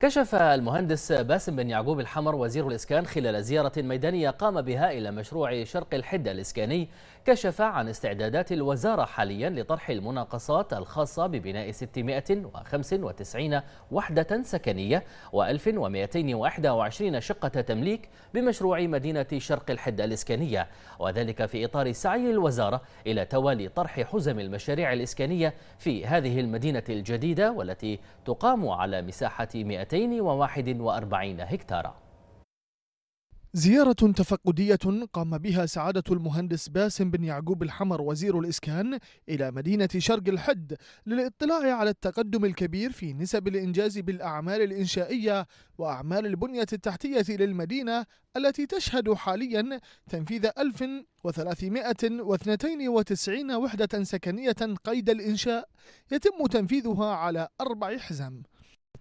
كشف المهندس باسم بن يعقوب الحمر وزير الإسكان خلال زيارة ميدانية قام بها إلى مشروع شرق الحدة الإسكاني كشف عن استعدادات الوزارة حاليا لطرح المناقصات الخاصة ببناء 695 وحدة سكنية و1221 شقة تمليك بمشروع مدينة شرق الحدة الإسكانية وذلك في إطار سعي الوزارة إلى توالي طرح حزم المشاريع الإسكانية في هذه المدينة الجديدة والتي تقام على مساحة 200 241 هكتارا زيارة تفقدية قام بها سعادة المهندس باسم بن يعقوب الحمر وزير الإسكان إلى مدينة شرق الحد للاطلاع على التقدم الكبير في نسب الإنجاز بالأعمال الإنشائية وأعمال البنية التحتية للمدينة التي تشهد حاليا تنفيذ 1392 وحدة سكنية قيد الإنشاء يتم تنفيذها على أربع حزم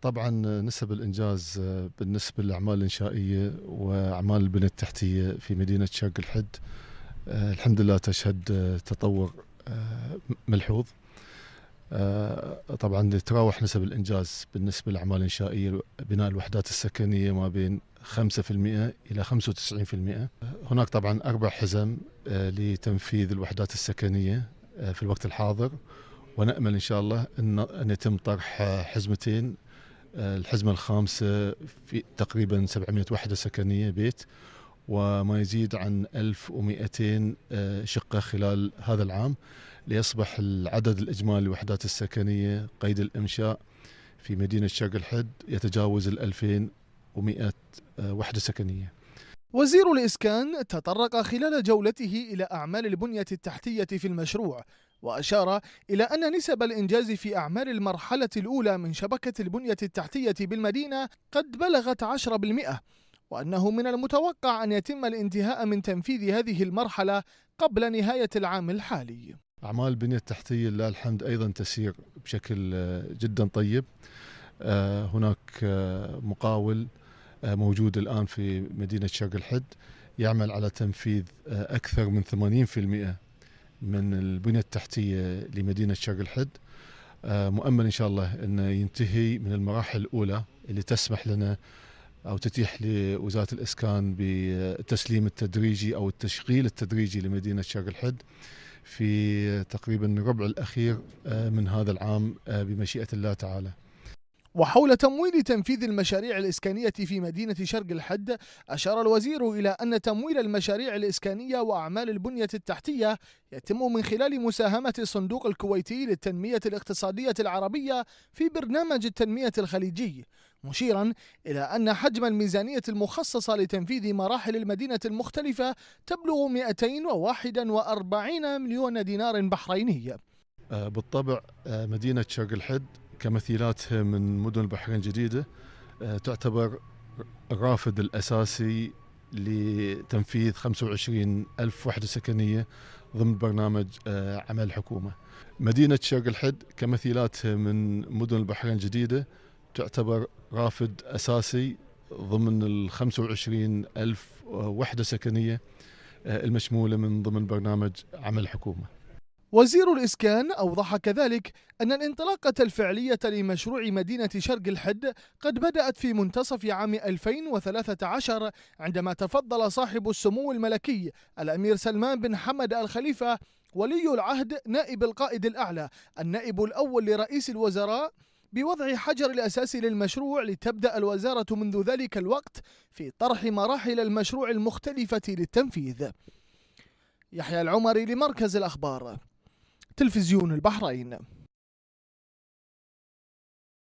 طبعا نسب الانجاز آه، بالنسبه للاعمال الانشائيه واعمال البنيه التحتيه في مدينه شرق الحد آه، الحمد لله تشهد آه، تطور ملحوظ طبعا تتراوح نسب الانجاز بالنسبه للاعمال الانشائيه بناء الوحدات السكنيه ما بين 5% الى 95% هناك طبعا اربع حزم لتنفيذ الوحدات السكنيه في الوقت الحاضر ونامل ان شاء الله ان ان يتم طرح حزمتين الحزمة الخامسة في تقريبا 700 وحدة سكنية بيت وما يزيد عن 1200 آه، شقة خلال هذا العام ليصبح العدد الإجمالي للوحدات السكنية قيد الإنشاء في مدينة شرق الحد يتجاوز ال 2100 آه، وحدة سكنية وزير الإسكان تطرق خلال جولته إلى أعمال البنية التحتية في المشروع وأشار إلى أن نسب الإنجاز في أعمال المرحلة الأولى من شبكة البنية التحتية بالمدينة قد بلغت 10% وأنه من المتوقع أن يتم الانتهاء من تنفيذ هذه المرحلة قبل نهاية العام الحالي أعمال البنية التحتية لله الحمد أيضا تسير بشكل آه، جدا طيب آه، هناك آه، مقاول موجود الآن في مدينة شرق الحد يعمل على تنفيذ أكثر من 80% من البنيه التحتيه لمدينه شرق الحد آه، مؤمل ان شاء الله انه ينتهي من المراحل الاولى اللي تسمح لنا او تتيح لوزاره الاسكان بالتسليم التدريجي او التشغيل التدريجي لمدينه شرق الحد في تقريبا الربع الاخير آه، من هذا العام آه، بمشيئه الله تعالى. وحول تمويل تنفيذ المشاريع الإسكانية في مدينة شرق الحد أشار الوزير إلى أن تمويل المشاريع الإسكانية وأعمال البنية التحتية يتم من خلال مساهمة الصندوق الكويتي للتنمية الاقتصادية العربية في برنامج التنمية الخليجي مشيرا إلى أن حجم الميزانية المخصصة لتنفيذ مراحل المدينة المختلفة تبلغ 241 مليون دينار بحريني آه، بالطبع آه، مدينة شرق الحد كمثيلات من مدن البحرين الجديدة آه، تعتبر الرافد الأساسي لتنفيذ 25 ألف وحدة سكنية ضمن برنامج آه، عمل الحكومة مدينة شرق الحد كمثيلات من مدن البحرين الجديدة تعتبر رافد أساسي ضمن ال 25 ألف آه، وحدة سكنية المشمولة من ضمن برنامج عمل الحكومة وزير الإسكان أوضح كذلك أن الانطلاقة الفعلية لمشروع مدينة شرق الحد قد بدأت في منتصف عام 2013 عندما تفضل صاحب السمو الملكي الأمير سلمان بن حمد الخليفة ولي العهد نائب القائد الأعلى النائب الأول لرئيس الوزراء بوضع حجر الأساس للمشروع لتبدأ الوزارة منذ ذلك الوقت في طرح مراحل المشروع المختلفة للتنفيذ يحيى العمري لمركز الأخبار تلفزيون البحرين